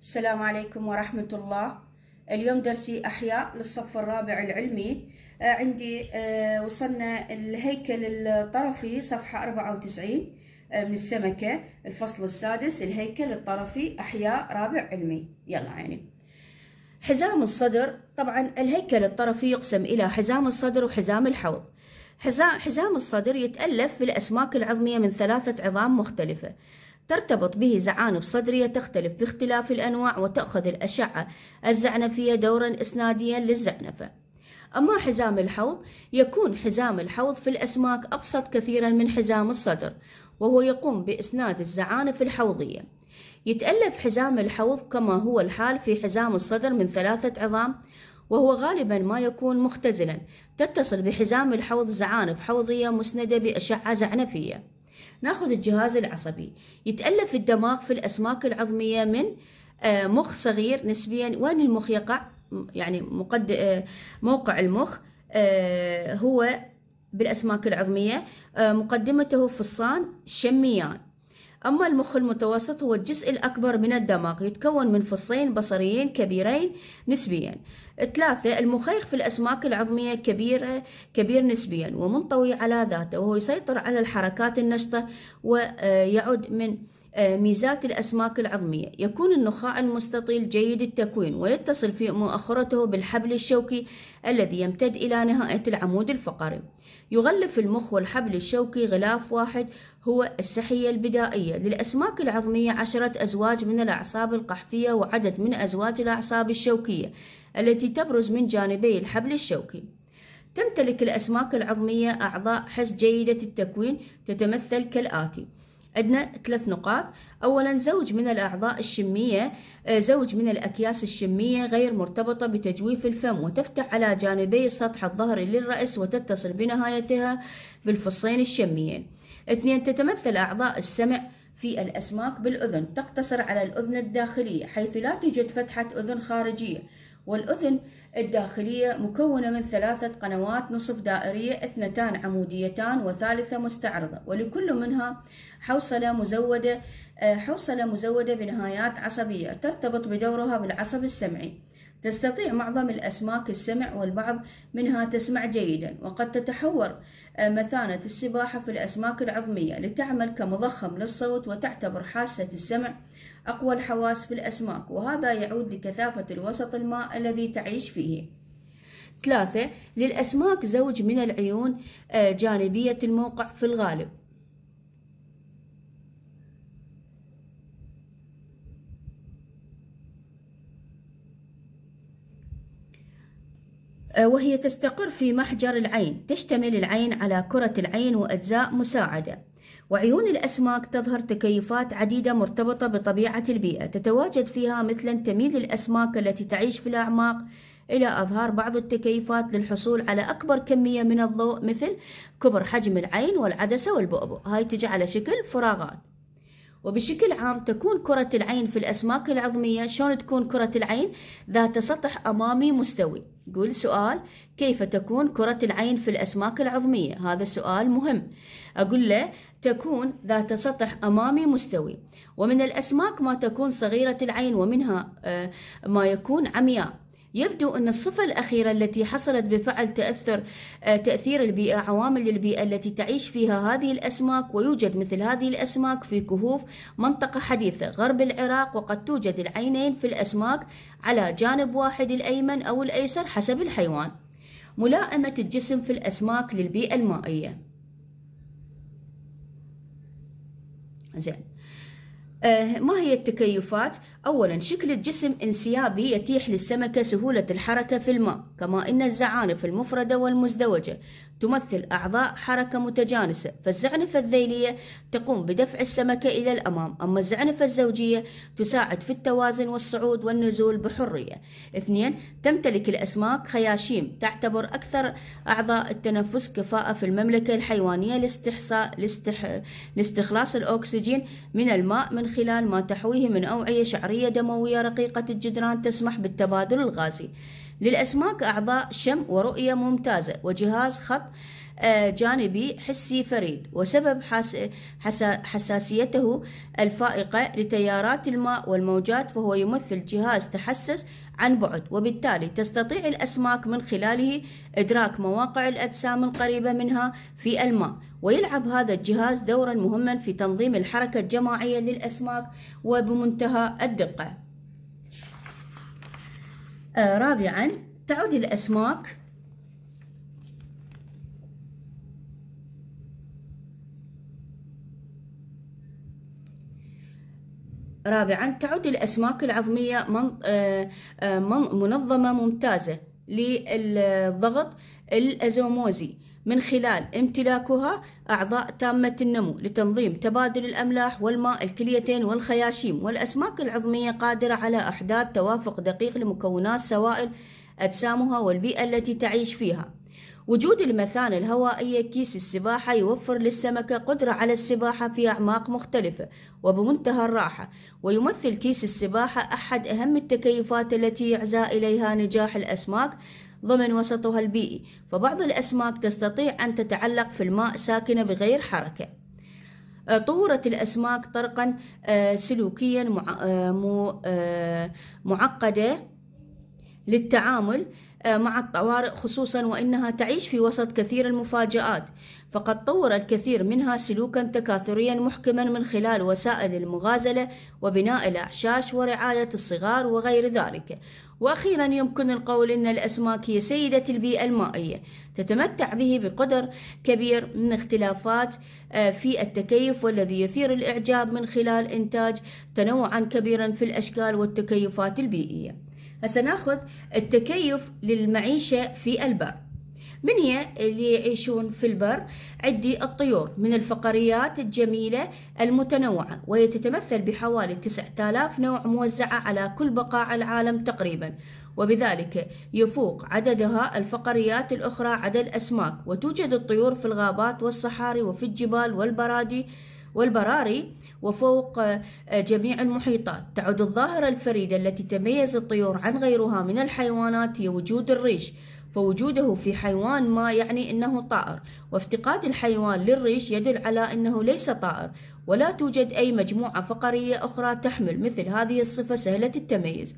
السلام عليكم ورحمة الله اليوم درسي أحياء للصف الرابع العلمي آه، عندي آه، وصلنا الهيكل الطرفي صفحة 94 آه، من السمكة الفصل السادس الهيكل الطرفي أحياء رابع علمي يلا عيني حزام الصدر طبعا الهيكل الطرفي يقسم إلى حزام الصدر وحزام الحوض حزام الصدر يتألف في الأسماك العظمية من ثلاثة عظام مختلفة ترتبط به زعانف صدرية تختلف باختلاف الأنواع وتأخذ الأشعة الزعنفية دورا إسناديا للزعنفة أما حزام الحوض يكون حزام الحوض في الأسماك أبسط كثيرا من حزام الصدر وهو يقوم بإسناد الزعانف الحوضية يتألف حزام الحوض كما هو الحال في حزام الصدر من ثلاثة عظام وهو غالبا ما يكون مختزلا تتصل بحزام الحوض زعانف حوضية مسندة بأشعة زعنفية ناخذ الجهاز العصبي يتألف الدماغ في الأسماك العظمية من آه، مخ صغير نسبيا وين المخ يقع يعني مقد... آه، موقع المخ آه، هو بالأسماك العظمية مقدمته فصان شميان أما المخ المتوسط هو الجزء الأكبر من الدماغ يتكون من فصين بصريين كبيرين نسبيا ثلاثة المخيخ في الأسماك العظمية كبير كبير نسبيا ومنطوي على ذاته وهو يسيطر على الحركات النشطة ويعد من آه، ميزات الأسماك العظمية يكون النخاع المستطيل جيد التكوين ويتصل في مؤخرته بالحبل الشوكي الذي يمتد إلى نهاية العمود الفقري يغلف المخ والحبل الشوكي غلاف واحد هو السحية البدائية للأسماك العظمية عشرة أزواج من الأعصاب القحفية وعدد من أزواج الأعصاب الشوكية التي تبرز من جانبي الحبل الشوكي تمتلك الأسماك العظمية أعضاء حس جيدة التكوين تتمثل كالآتي عندنا ثلاث نقاط أولا زوج من الأعضاء الشمية آه، زوج من الأكياس الشمية غير مرتبطة بتجويف الفم وتفتح على جانبي السطح الظهري للرأس وتتصل بنهايتها بالفصين الشميين اثنين تتمثل أعضاء السمع في الأسماك بالأذن تقتصر على الأذن الداخلية حيث لا توجد فتحة أذن خارجية والأذن الداخلية مكونة من ثلاثة قنوات نصف دائرية اثنتان عموديتان وثالثة مستعرضة ولكل منها حوصلة مزودة آه، حوصلة مزودة بنهايات عصبية ترتبط بدورها بالعصب السمعي تستطيع معظم الأسماك السمع والبعض منها تسمع جيدا وقد تتحور آه، مثانة السباحة في الأسماك العظمية لتعمل كمضخم للصوت وتعتبر حاسة السمع أقوى الحواس في الأسماك وهذا يعود لكثافة الوسط الماء الذي تعيش فيه ثلاثة للأسماك زوج من العيون آه، جانبية الموقع في الغالب آه، وهي تستقر في محجر العين تشتمل العين على كرة العين وأجزاء مساعدة وعيون الأسماك تظهر تكيفات عديدة مرتبطة بطبيعة البيئة تتواجد فيها مثلا تميل الأسماك التي تعيش في الأعماق إلى أظهار بعض التكيفات للحصول على أكبر كمية من الضوء مثل كبر حجم العين والعدسة والبؤبؤ هاي تجي على شكل فراغات وبشكل عام تكون كرة العين في الأسماك العظمية شلون تكون كرة العين ذات سطح أمامي مستوي قول سؤال كيف تكون كرة العين في الأسماك العظمية هذا سؤال مهم أقول له تكون ذات سطح أمامي مستوي ومن الأسماك ما تكون صغيرة العين ومنها آه، ما يكون عمياء يبدو أن الصفة الأخيرة التي حصلت بفعل تأثر آه، تأثير البيئة عوامل البيئة التي تعيش فيها هذه الأسماك ويوجد مثل هذه الأسماك في كهوف منطقة حديثة غرب العراق وقد توجد العينين في الأسماك على جانب واحد الأيمن أو الأيسر حسب الحيوان ملائمة الجسم في الأسماك للبيئة المائية زين آه، ما هي التكيفات؟ أولا شكل الجسم انسيابي يتيح للسمكة سهولة الحركة في الماء كما أن الزعانف المفردة والمزدوجة تمثل أعضاء حركة متجانسة فالزعنفة الذيلية تقوم بدفع السمكة إلى الأمام أما الزعنفة الزوجية تساعد في التوازن والصعود والنزول بحرية اثنين تمتلك الأسماك خياشيم تعتبر أكثر أعضاء التنفس كفاءة في المملكة الحيوانية لاستحصاء لاستح... لاستخلاص الأكسجين من الماء من من خلال ما تحويه من أوعية شعرية دموية رقيقة الجدران تسمح بالتبادل الغازي للأسماك أعضاء شم ورؤية ممتازة وجهاز خط آه، جانبي حسي فريد وسبب حس... حس... حساسيته الفائقة لتيارات الماء والموجات فهو يمثل جهاز تحسس عن بعد وبالتالي تستطيع الأسماك من خلاله إدراك مواقع الأجسام القريبة منها في الماء ويلعب هذا الجهاز دورا مهما في تنظيم الحركة الجماعية للأسماك وبمنتهى الدقة آه، رابعا تعود الأسماك رابعا تعد الأسماك العظمية آه، آه، من منظمة ممتازة للضغط الأزوموزي من خلال امتلاكها أعضاء تامة النمو لتنظيم تبادل الأملاح والماء الكليتين والخياشيم والأسماك العظمية قادرة على إحداث توافق دقيق لمكونات سوائل أجسامها والبيئة التي تعيش فيها وجود المثانة الهوائية كيس السباحة يوفر للسمكة قدرة على السباحة في أعماق مختلفة وبمنتهى الراحة ويمثل كيس السباحة أحد أهم التكيفات التي يعزى إليها نجاح الأسماك ضمن وسطها البيئي فبعض الأسماك تستطيع أن تتعلق في الماء ساكنة بغير حركة آه، طورت الأسماك طرقا آه، سلوكيا آه، معقدة للتعامل آه، مع الطوارئ خصوصا وانها تعيش في وسط كثير المفاجات فقد طور الكثير منها سلوكا تكاثريا محكما من خلال وسائل المغازله وبناء الاعشاش ورعايه الصغار وغير ذلك واخيرا يمكن القول ان الاسماك هي سيده البيئه المائيه تتمتع به بقدر كبير من اختلافات آه، في التكيف والذي يثير الاعجاب من خلال انتاج تنوعا كبيرا في الاشكال والتكيفات البيئيه هسه ناخذ التكيف للمعيشة في البر من هي اللي يعيشون في البر عندي الطيور من الفقريات الجميلة المتنوعة وهي تتمثل بحوالي 9000 نوع موزعة على كل بقاع العالم تقريبا وبذلك يفوق عددها الفقريات الأخرى عدد أسماك وتوجد الطيور في الغابات والصحاري وفي الجبال والبرادي والبراري وفوق آه، جميع المحيطات تعد الظاهرة الفريدة التي تميز الطيور عن غيرها من الحيوانات هي وجود الريش فوجوده في حيوان ما يعني أنه طائر وافتقاد الحيوان للريش يدل على أنه ليس طائر ولا توجد أي مجموعة فقرية أخرى تحمل مثل هذه الصفة سهلة التميز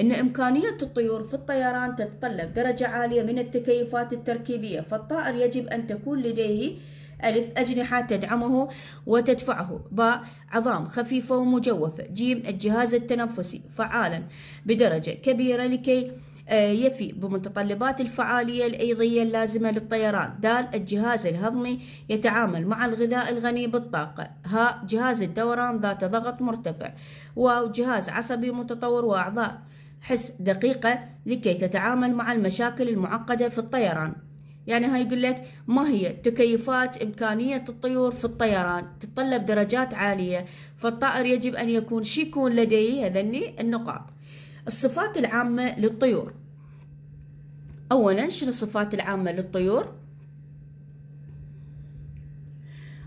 إن إمكانية الطيور في الطيران تتطلب درجة عالية من التكيفات التركيبية فالطائر يجب أن تكون لديه ألف أجنحة تدعمه وتدفعه باء عظام خفيفة ومجوفة جيم الجهاز التنفسي فعالا بدرجة كبيرة لكي آه، يفي بمتطلبات الفعالية الأيضية اللازمة للطيران دال الجهاز الهضمي يتعامل مع الغذاء الغني بالطاقة ها جهاز الدوران ذات ضغط مرتفع واو جهاز عصبي متطور وأعضاء حس دقيقة لكي تتعامل مع المشاكل المعقدة في الطيران يعني هاي يقول لك ما هي تكيفات إمكانية الطيور في الطيران تتطلب درجات عالية فالطائر يجب أن يكون يكون لديه هذني النقاط الصفات العامة للطيور أولا شنو الصفات العامة للطيور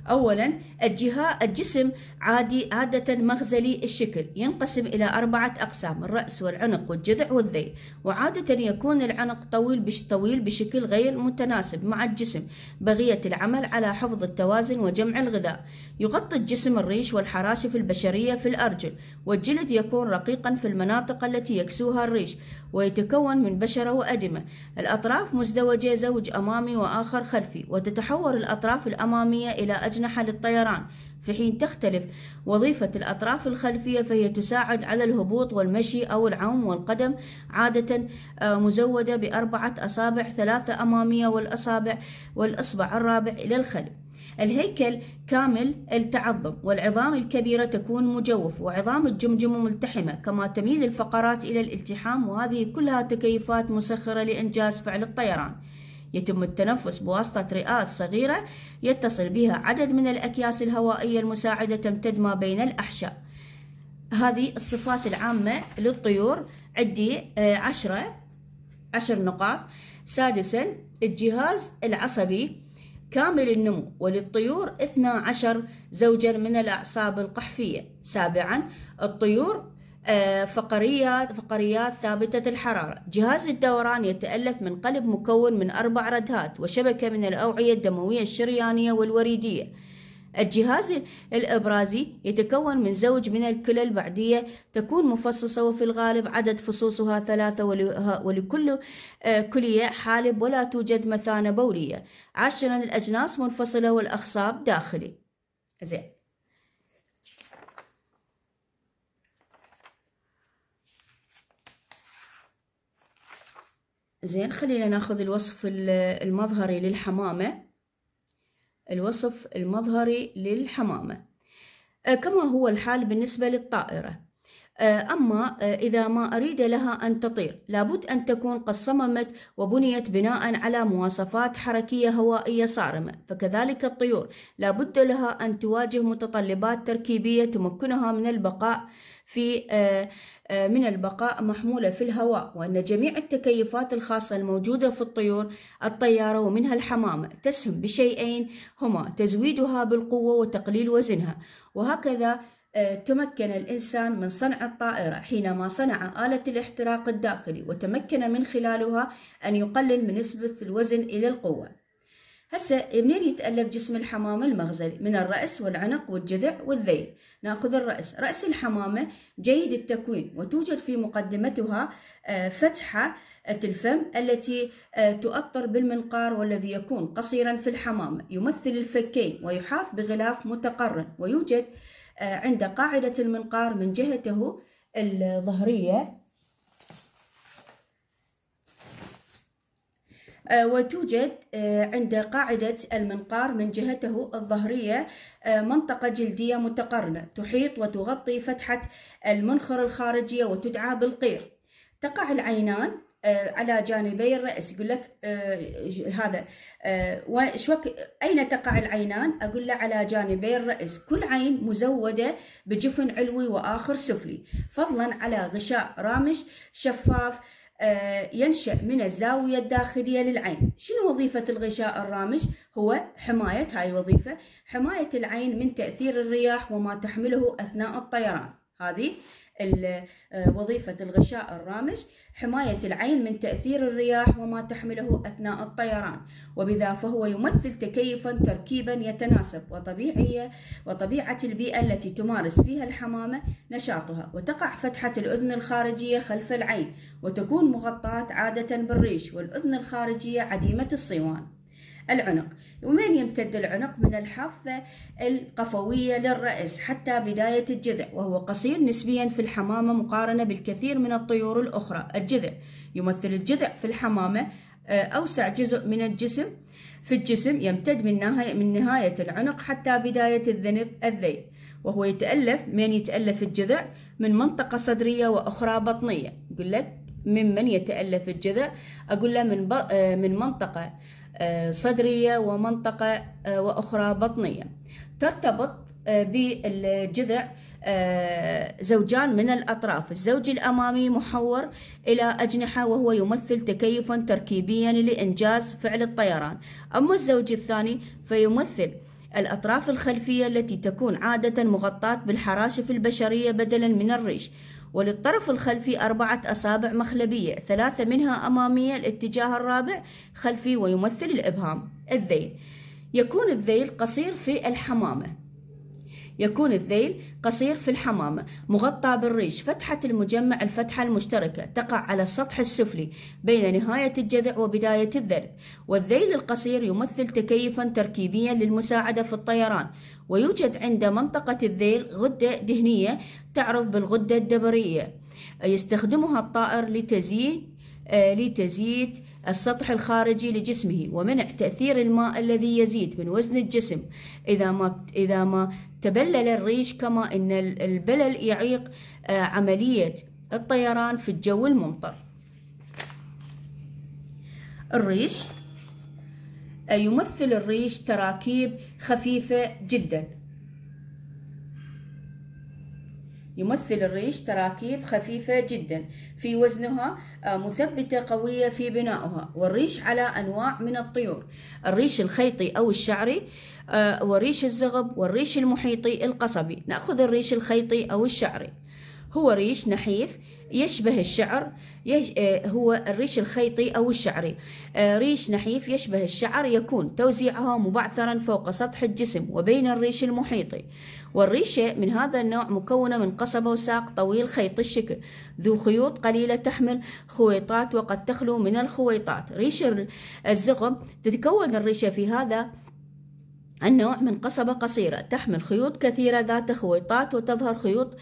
أولا الجهة الجسم عادي عادة مغزلي الشكل ينقسم إلى أربعة أقسام الرأس والعنق والجذع والذيل وعادة يكون العنق طويل بش طويل بشكل غير متناسب مع الجسم بغية العمل على حفظ التوازن وجمع الغذاء يغطي الجسم الريش والحراشف البشرية في الأرجل والجلد يكون رقيقا في المناطق التي يكسوها الريش ويتكون من بشرة وأدمة الأطراف مزدوجة زوج أمامي وآخر خلفي وتتحور الأطراف الأمامية إلى أجنحة للطيران في حين تختلف وظيفة الأطراف الخلفية فهي تساعد على الهبوط والمشي أو العوم والقدم عادة آه، مزودة بأربعة أصابع ثلاثة أمامية والأصابع والإصبع الرابع إلى الخلف الهيكل كامل التعظم والعظام الكبيرة تكون مجوف وعظام الجمجمة ملتحمة كما تميل الفقرات إلى الالتحام وهذه كلها تكيفات مسخرة لإنجاز فعل الطيران يتم التنفس بواسطة رئات صغيرة يتصل بها عدد من الأكياس الهوائية المساعدة تمتد ما بين الأحشاء هذه الصفات العامة للطيور عدي آه، عشرة عشر نقاط سادسا الجهاز العصبي كامل النمو وللطيور 12 زوجا من الأعصاب القحفية سابعا الطيور آه، فقريات فقريات ثابتة الحرارة جهاز الدوران يتألف من قلب مكون من أربع ردهات وشبكة من الأوعية الدموية الشريانية والوريدية الجهاز الإبرازي يتكون من زوج من الكلى البعدية تكون مفصصة وفي الغالب عدد فصوصها ثلاثة ولكل آه، كلية حالب ولا توجد مثانة بولية عشرا الأجناس منفصلة والأخصاب داخلي زين زين خلينا ناخذ الوصف المظهري للحمامة الوصف المظهري للحمامة آه، كما هو الحال بالنسبة للطائرة آه، أما آه، إذا ما أريد لها أن تطير لابد أن تكون قد صممت وبنيت بناء على مواصفات حركية هوائية صارمة فكذلك الطيور لابد لها أن تواجه متطلبات تركيبية تمكنها من البقاء في آه، آه، من البقاء محمولة في الهواء وأن جميع التكيفات الخاصة الموجودة في الطيور الطيارة ومنها الحمامة تسهم بشيئين هما تزويدها بالقوة وتقليل وزنها وهكذا آه، تمكن الإنسان من صنع الطائرة حينما صنع آلة الاحتراق الداخلي وتمكن من خلالها أن يقلل من نسبة الوزن إلى القوة هسه منين يتألف جسم الحمامة المغزلي من الرأس والعنق والجذع والذيل نأخذ الرأس رأس الحمامة جيد التكوين وتوجد في مقدمتها آه، فتحة الفم آه، التي آه، تؤطر بالمنقار والذي يكون قصيرا في الحمامة يمثل الفكين ويحاط بغلاف متقرن ويوجد عند قاعدة المنقار من جهته الظهرية آه، وتوجد آه، عند قاعدة المنقار من جهته الظهرية آه، منطقة جلدية متقرنة تحيط وتغطي فتحة المنخر الخارجية وتدعى بالقير تقع العينان على جانبي الرأس يقول لك هذا وشوك أين تقع العينان أقول له على جانبي الرأس كل عين مزودة بجفن علوي وآخر سفلي فضلا على غشاء رامش شفاف آه، ينشأ من الزاوية الداخلية للعين شنو وظيفة الغشاء الرامج؟ هو حماية هاي وظيفة حماية العين من تأثير الرياح وما تحمله أثناء الطيران هذه آه، وظيفة الغشاء الرامش حماية العين من تأثير الرياح وما تحمله أثناء الطيران وبذا فهو يمثل تكيفا تركيبا يتناسب وطبيعية وطبيعة البيئة التي تمارس فيها الحمامة نشاطها وتقع فتحة الأذن الخارجية خلف العين وتكون مغطاة عادة بالريش والأذن الخارجية عديمة الصيوان العنق ومن يمتد العنق من الحافة القفوية للرأس حتى بداية الجذع وهو قصير نسبيا في الحمامة مقارنة بالكثير من الطيور الأخرى الجذع يمثل الجذع في الحمامة آه، أوسع جزء من الجسم في الجسم يمتد من نهاية, من نهاية العنق حتى بداية الذنب الذيل وهو يتألف من يتألف الجذع من منطقة صدرية وأخرى بطنية يقول لك ممن يتألف الجذع أقول له من, آه، من منطقة آه، صدرية ومنطقة آه، وأخرى بطنية ترتبط آه، بالجذع زوجان من الأطراف الزوج الأمامي محور إلى أجنحة وهو يمثل تكيفا تركيبيا لإنجاز فعل الطيران أما الزوج الثاني فيمثل الأطراف الخلفية التي تكون عادة مغطاة بالحراشف البشرية بدلا من الريش وللطرف الخلفي أربعة أصابع مخلبية ثلاثة منها أمامية الاتجاه الرابع خلفي ويمثل الإبهام الذيل يكون الذيل قصير في الحمامة يكون الذيل قصير في الحمامة مغطى بالريش فتحة المجمع الفتحة المشتركة تقع على السطح السفلي بين نهاية الجذع وبداية الذرب والذيل القصير يمثل تكيفا تركيبيا للمساعدة في الطيران ويوجد عند منطقة الذيل غدة دهنية تعرف بالغدة الدبرية يستخدمها الطائر لتزيين آه، لتزييت السطح الخارجي لجسمه ومنع تأثير الماء الذي يزيد من وزن الجسم إذا ما إذا ما تبلل الريش كما أن البلل يعيق آه، عملية الطيران في الجو الممطر. الريش آه، يمثل الريش تراكيب خفيفة جدا يمثل الريش تراكيب خفيفة جدا في وزنها آه، مثبتة قوية في بنائها والريش على أنواع من الطيور الريش الخيطي أو الشعري آه، وريش الزغب والريش المحيطي القصبي نأخذ الريش الخيطي أو الشعري هو ريش نحيف يشبه الشعر يش... آه، هو الريش الخيطي أو الشعري آه، ريش نحيف يشبه الشعر يكون توزيعها مبعثرا فوق سطح الجسم وبين الريش المحيطي والريشة من هذا النوع مكونة من قصبة وساق طويل خيط الشكل ذو خيوط قليلة تحمل خويطات وقد تخلو من الخويطات ريش الزغب تتكون الريشة في هذا النوع من قصبة قصيرة تحمل خيوط كثيرة ذات خويطات وتظهر خيوط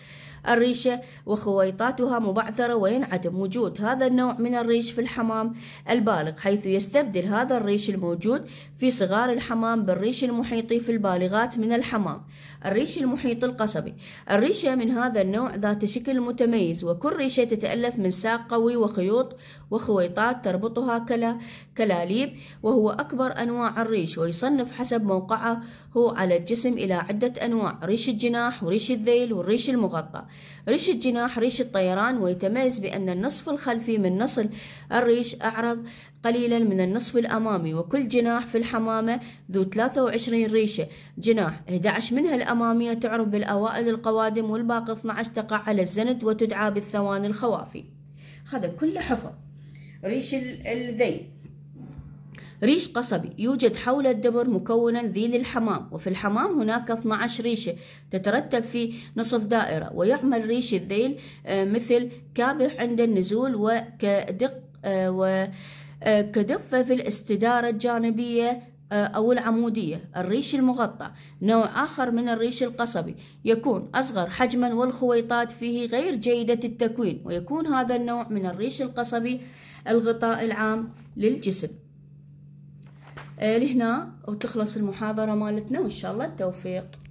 الريشة وخويطاتها مبعثرة وينعدم وجود هذا النوع من الريش في الحمام البالغ حيث يستبدل هذا الريش الموجود في صغار الحمام بالريش المحيطي في البالغات من الحمام الريش المحيط القصبي الريشة من هذا النوع ذات شكل متميز وكل ريشة تتألف من ساق قوي وخيوط وخويطات تربطها كلا كلاليب وهو أكبر أنواع الريش ويصنف حسب موقعه هو على الجسم إلى عدة أنواع ريش الجناح وريش الذيل والريش المغطى ريش الجناح ريش الطيران ويتميز بأن النصف الخلفي من نصل الريش أعرض قليلا من النصف الأمامي وكل جناح في الحمامة ذو 23 ريشة جناح 11 منها الأمامية تعرف بالأوائل القوادم والباقي 12 تقع على الزند وتدعى بالثواني الخوافي هذا كله حفظ ريش الذيل ريش قصبي يوجد حول الدبر مكونا ذيل الحمام وفي الحمام هناك 12 ريشة تترتب في نصف دائرة ويعمل ريش الذيل آه، مثل كابح عند النزول وكدق آه، وكدفة آه، في الاستدارة الجانبية أو العمودية الريش المغطى نوع آخر من الريش القصبي يكون أصغر حجما والخويطات فيه غير جيدة التكوين ويكون هذا النوع من الريش القصبي الغطاء العام للجسم آه، لهنا وتخلص المحاضرة مالتنا وإن شاء الله التوفيق